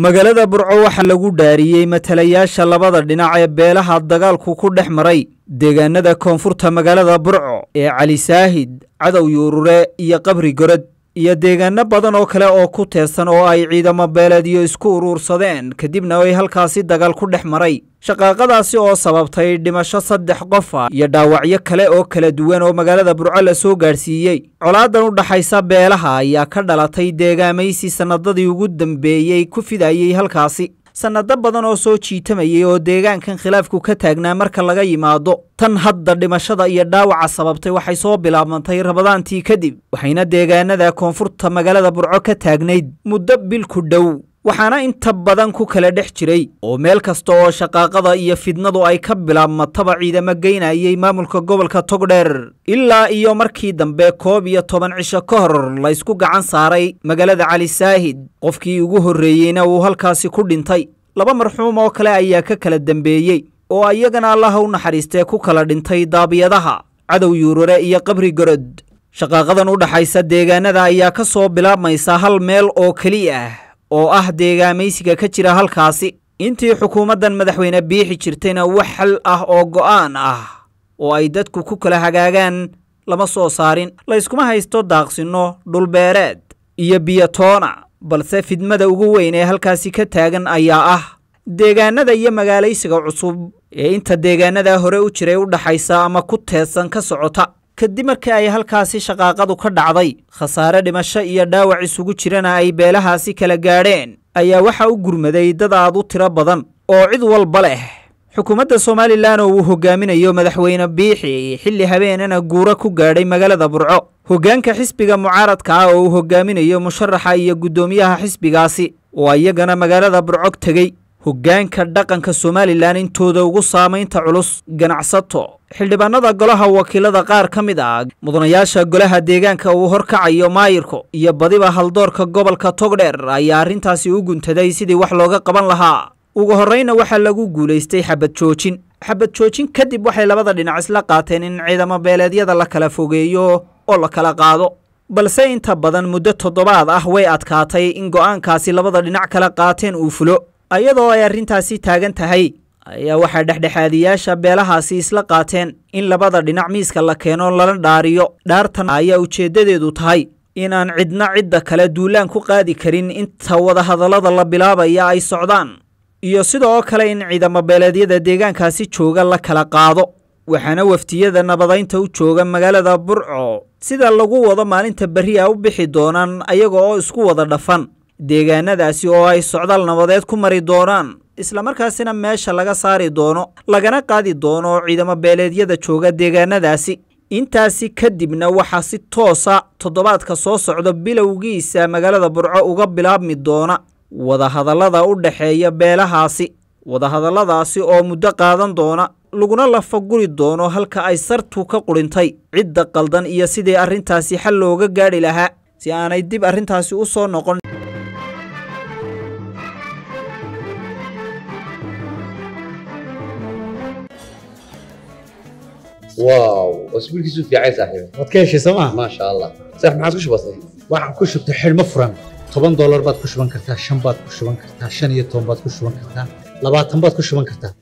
magaalada burco waxaa lagu dhaariyey matalayaasha labada dhinac ee beelaha dagaalku ku dhex maray deegaanada koonfurta magaalada burco ee cali saahid cadow yuurure iyo qabri gorod iyo deegaano badan oo kale oo ku teesan oo ay ciidamo beeleedyo isku uruursadeen kadibna way halkaasi dagaal ku dhex maray shaqaaqadaasi oo sababtay dhimasho saddex qofa ah iyo dhaawacyo kale oo kala duwan oo magaalada burco la soo gaadhsiiyey colaadan u dhaxaysa beelaha ayaa ka dhalatay deegaamaysi sannadadii ugu dambeeyey ku fidayey halkaasi sannado badan oo soo jiitamayay oo deegaankan khilaafku ka taagnaa marka laga yimaado tan hadda dhimashada iyo dhaawaca sababtay waxay soo bilaabantay rabadaantii kadib waxayna deegaanada koonfurta magaalada burco ka taagnayd muddo bil ku dhow waxaana inta badan ku kala dhex jiray oo meel kasta oo shaqaaqada iyo fidnadu ay ka bilaabmataba ciidamo geynayay maamulka gobolka togdheer ilaa iyo markii dambe koob iyo toban cisho ka hor laysku gacan saaray magaalada cali saahid qofkii ugu horreeyeyna uu halkaasi ku dhintay laba marxuum oo kale ayaa ka kala dembeeyey oo iyagana allaha u naxariistee ku kala dhintay daabiyadaha cadow yuurare iyo qabri gorod shaqaaqadan u dhaxaysa deegaanada ayaa ka soo bilaabmaysa hal meel oo keli ah oo ah deegaamaysiga ka jira halkaasi intii xukuumaddan madaxweyne biixi jirtayna wax xal ah oo go'aan ah oo ay dadku ku kala hagaagaan lama soo saarin layskuma haysto daaqsinno dhulbeereed iyo biyotoona balse fidmada ugu weyn ee halkaasi ka taagan ayaa ah deegaanada iyo magaalaysiga cusub ee inta deegaanada hore u jiray u dhaxaysa ama ku teedsan ka socota kadib markii ay halkaasi shaqaaqadu ka dhacday khasaare dhimasho iyo dhaawac isugu jirana ay beelahaasi kala gaadheen ayaa waxaa u gurmaday dad aad u tiro badan oo cid walba leh xukuumadda somalilan oo uu hogaaminayo madaxweyne biixi xilli habeenana guuro ku gaadhay magaalada burco hoggaanka xisbiga mucaaradka ah oo uu hogaaminayo musharaxa iyo guddoomiyaha xisbigaasi oo iyagana magaalada burco tegey hoggaanka dhaqanka somalilan intooda ugu saamaynta culus ganacsato xildhibaanada golaha wakiilada qaar ka mid ah mudanayaasha golaha deegaanka uu horkacayo maayirko iyo badiba haldoorka gobolka togdheer ayaa arrintaasi u guntaday sidii wax looga qaban lahaa ugu horrayna waxaa lagu guulaystay xabad joojin xabad joojin kadib waxay labada dhinac isla qaateen in ciidamo beeleedyada la kala fogeeyo oo la kala qaado balse inta badan muddo toddobaad ah way adkaatay in go'aankaasi labada dhinac kala qaateen uu fulo iyadoo ay arrintaasi taagan tahay ayaa waxay dhexdhexaadiyaasha beelahaasi isla qaateen in labada dhinac miiska la keeno lala dhaariyo dhaartan ayaa ujeeddadeedu tahay inaan cidna cidda kale duulaan ku qaadi karin inta wadahadallada la bilaabaya ay socdaan iyo sidoo kale in ciidamo beeleedyada deegaankaasi jooga la kala qaado waxaana wafdiyada nabadaynta u jooga magaalada burco sida lagu wado maalinta berri a ah u bixi doonaan ayaga oo isku wada dhafan deegaanadaasi oo ay socdaal nabadeed ku mari doonaan islamarkaasina meesha laga saari doono lagana qaadi doono ciidamo beeleedyada jooga deegaanadaasi intaasi kadibna waxaa si toosa toddobaadka soo socda bilowgiisa magaalada burco uga bilaabmi doona wadahadallada u dhexeeya beelahaasi wadahadalladaasi oo muddo qaadan doona laguna lafa guri doono halka ay sartu ka qudhintay cidda qaldan iyo sidii arrintaasi xal looga gaadhi lahaa si aanay dib arrintaasi u soo noqon واو اسبوع كيسو في عايز صاحبي ما تكيش سما ما شاء الله صح ما عادش بسيط waxaan ku shubtay xilmo furan toban doolar baad ku shuban kartaa shan baad ku shuban kartaa shan iyo toban baad ku shuban kartaa labaatan baad ku shuban kartaa